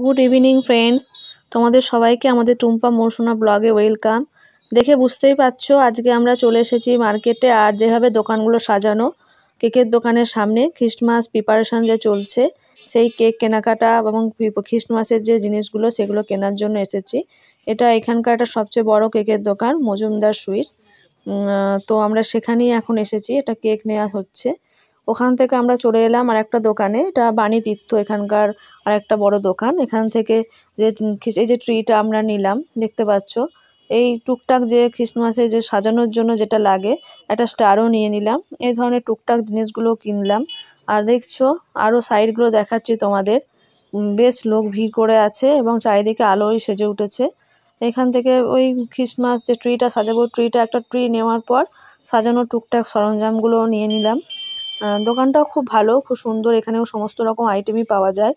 good evening friends তোমাদের সবাইকে আমাদের টুম্পা মৌসুনা ব্লগে ওয়েলকাম দেখে বুঝতেই পারছ আজকে আমরা চলে এসেছি মার্কেটে আর যেভাবে দোকানগুলো সাজানো কেকের দোকানের সামনে খ্রিস্টমাস প্রিপারেশান যে চলছে সেই কেক কেনাকাটা এবং খ্রিস্টমাসের যে জিনিসগুলো সেগুলো কেনার জন্য এসেছি এটা এখানকার একটা সবচেয়ে বড় কেকের দোকান মজুমদার সুইটস তো আমরা সেখানেই এখন এসেছি এটা কেক নেওয়া হচ্ছে ওখান থেকে আমরা চলে এলাম আর একটা দোকানে এটা বাণী তীর্থ এখানকার আর একটা বড় দোকান এখান থেকে যে এই যে ট্রিটা আমরা নিলাম দেখতে পাচ্ছ এই টুকটাক যে খ্রিস্টমাসে যে সাজানোর জন্য যেটা লাগে একটা স্টারও নিয়ে নিলাম এই ধরনের টুকটাক জিনিসগুলো কিনলাম আর দেখছো আরও সাইডগুলো দেখাচ্ছি তোমাদের বেশ লোক ভিড় করে আছে এবং চারিদিকে আলোই সেজে উঠেছে এখান থেকে ওই খ্রিস্টমাস যে ট্রিটা সাজাবো ট্রিটা একটা ট্রি নেওয়ার পর সাজানো টুকটাক সরঞ্জামগুলো নিয়ে নিলাম দোকানটাও খুব ভালো খুব সুন্দর এখানেও সমস্ত রকম আইটেমই পাওয়া যায়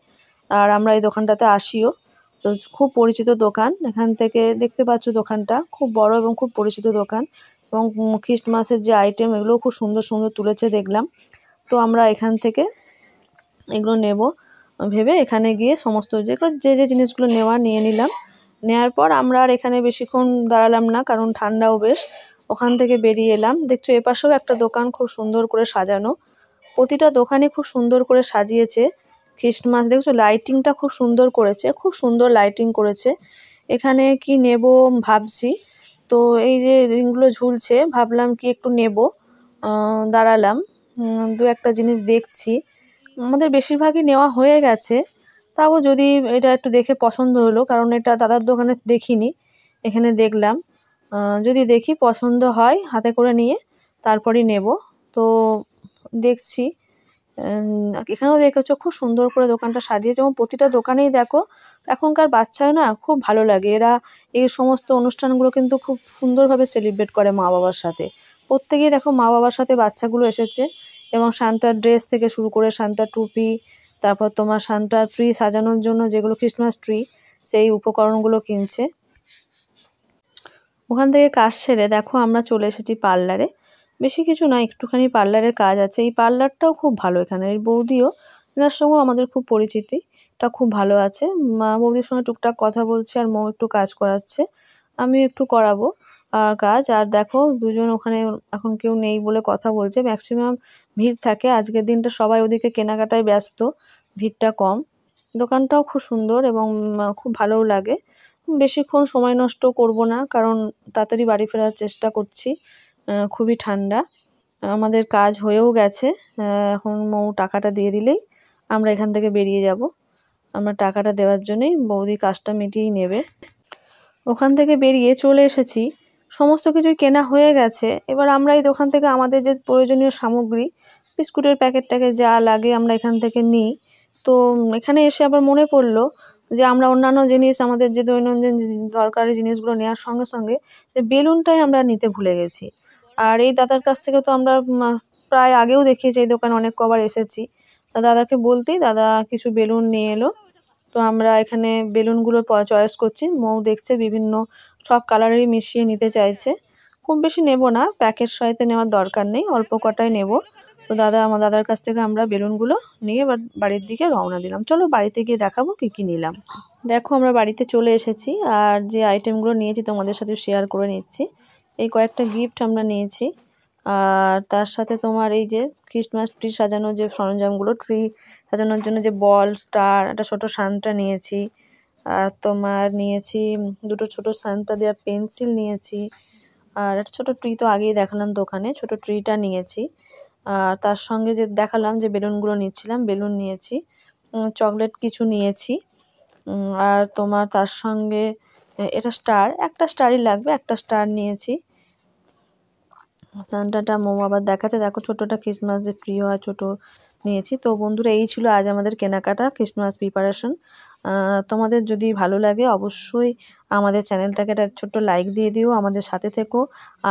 আর আমরা এই দোকানটাতে আসিও তো খুব পরিচিত দোকান এখান থেকে দেখতে পাচ্ছ দোকানটা খুব বড় এবং খুব পরিচিত দোকান এবং খ্রিস্টমাসের যে আইটেম এগুলো খুব সুন্দর সুন্দর তুলেছে দেখলাম তো আমরা এখান থেকে এগুলো নেব ভেবে এখানে গিয়ে সমস্ত যেগুলো যে যে জিনিসগুলো নেওয়া নিয়ে নিলাম নেওয়ার পর আমরা আর এখানে বেশিক্ষণ দাঁড়ালাম না কারণ ঠান্ডাও বেশ ওখান থেকে বেরিয়ে এলাম দেখছো এপাশেও একটা দোকান খুব সুন্দর করে সাজানো প্রতিটা দোকানে খুব সুন্দর করে সাজিয়েছে খ্রিস্টমাস দেখছো লাইটিংটা খুব সুন্দর করেছে খুব সুন্দর লাইটিং করেছে এখানে কি নেব ভাবছি তো এই যে রিংগুলো ঝুলছে ভাবলাম কি একটু নেব দাঁড়ালাম দু একটা জিনিস দেখছি আমাদের বেশিরভাগই নেওয়া হয়ে গেছে তাও যদি এটা একটু দেখে পছন্দ হলো কারণ এটা দাদার দোকানে দেখিনি এখানে দেখলাম যদি দেখি পছন্দ হয় হাতে করে নিয়ে তারপরে নেব তো দেখছি এখানেও দেখেছো খুব সুন্দর করে দোকানটা সাজিয়ে যেমন প্রতিটা দোকানেই দেখো এখনকার বাচ্চা না খুব ভালো লাগে এরা এই সমস্ত অনুষ্ঠানগুলো কিন্তু খুব সুন্দরভাবে সেলিব্রেট করে মা বাবার সাথে প্রত্যেকেই দেখো মা বাবার সাথে বাচ্চাগুলো এসেছে এবং সান্টার ড্রেস থেকে শুরু করে সান্টার টুপি তারপর তোমার সান্টার ট্রি সাজানোর জন্য যেগুলো ক্রিসমাস ট্রি সেই উপকরণগুলো কিনছে ওখান থেকে কাজ সেরে দেখো আমরা চলে এসেছি পার্লারে বেশি কিছু না একটুখানি পার্লারের কাজ আছে এই পার্লারটাও খুব ভালো এখানে এর বৌদিও এনার সঙ্গেও আমাদের খুব পরিচিতিটা খুব ভালো আছে মা বৌদির সঙ্গে টুকটাক কথা বলছে আর মো একটু কাজ করাচ্ছে আমি একটু করাবো কাজ আর দেখো দুজন ওখানে এখন কেউ নেই বলে কথা বলছে ম্যাক্সিমাম ভিড় থাকে আজকের দিনটা সবাই ওদিকে কেনাকাটায় ব্যস্ত ভিড়টা কম দোকানটাও খুব সুন্দর এবং খুব ভালোও লাগে বেশিক্ষণ সময় নষ্ট করব না কারণ তাড়াতাড়ি বাড়ি ফেরার চেষ্টা করছি খুবই ঠান্ডা আমাদের কাজ হয়েও গেছে এখন মৌ টাকাটা দিয়ে দিলেই আমরা এখান থেকে বেরিয়ে যাব আমরা টাকাটা দেওয়ার জন্যই বৌদি কাজটা মিটিয়েই নেবে ওখান থেকে বেরিয়ে চলে এসেছি সমস্ত কিছুই কেনা হয়ে গেছে এবার আমরা এই দোকান থেকে আমাদের যে প্রয়োজনীয় সামগ্রী বিস্কুটের প্যাকেটটাকে যা লাগে আমরা এখান থেকে নিই তো এখানে এসে আবার মনে পড়লো যে আমরা অন্যান্য জিনিস আমাদের যে দৈনন্দিন দরকারি জিনিসগুলো নেওয়ার সঙ্গে সঙ্গে যে বেলুনটাই আমরা নিতে ভুলে গেছি আর এই দাদার কাছ থেকে তো আমরা প্রায় আগেও দেখিয়েছি এই দোকানে অনেক কবার এসেছি তা দাদাকে বলতেই দাদা কিছু বেলুন নিয়ে এলো তো আমরা এখানে বেলুনগুলো চয়েস করছি মৌ দেখছে বিভিন্ন সব কালারেরই মিশিয়ে নিতে চাইছে খুব বেশি নেব না প্যাকেট সহিতে নেওয়ার দরকার নেই অল্প কটাই নেব তো দাদা আমার দাদার কাছ থেকে আমরা বেলুনগুলো নিয়ে এবার বাড়ির দিকে রওনা দিলাম চলো বাড়িতে গিয়ে দেখাবো কী কী নিলাম দেখো আমরা বাড়িতে চলে এসেছি আর যে আইটেমগুলো নিয়েছি তোমাদের সাথে শেয়ার করে নিচ্ছি এই কয়েকটা গিফট আমরা নিয়েছি আর তার সাথে তোমার এই যে ক্রিসমাস ট্রি সাজানোর যে সরঞ্জামগুলো ট্রি সাজানোর জন্য যে বল স্টার একটা ছোটো সানটা নিয়েছি আর তোমার নিয়েছি দুটো ছোট সানটা দেওয়া পেন্সিল নিয়েছি আর একটা ছোটো ট্রি তো আগেই দেখালাম দোকানে ছোট ট্রিটা নিয়েছি আর তার সঙ্গে যে দেখালাম যে বেলুনগুলো নিচ্ছিলাম বেলুন নিয়েছি চকলেট কিছু নিয়েছি আর তোমার তার সঙ্গে এটা স্টার একটা স্টারই লাগবে একটা স্টার নিয়েছি সান্টাটা মোমো আবার দেখাচ্ছে দেখো ছোটোটা খ্রিসমাস যে প্রিয় হয় ছোটো নিয়েছি তো বন্ধুরা এই ছিল আজ আমাদের কেনাকাটা খ্রিসমাস প্রিপারেশন তোমাদের যদি ভালো লাগে অবশ্যই আমাদের চ্যানেলটাকে একটা ছোট্ট লাইক দিয়ে দিও আমাদের সাথে থেকো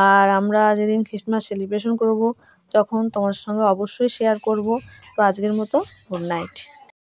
আর আমরা যেদিন খ্রিসমাস সেলিব্রেশন করব তখন তোমার সঙ্গে অবশ্যই শেয়ার করব তো আজকের মতো গুড নাইট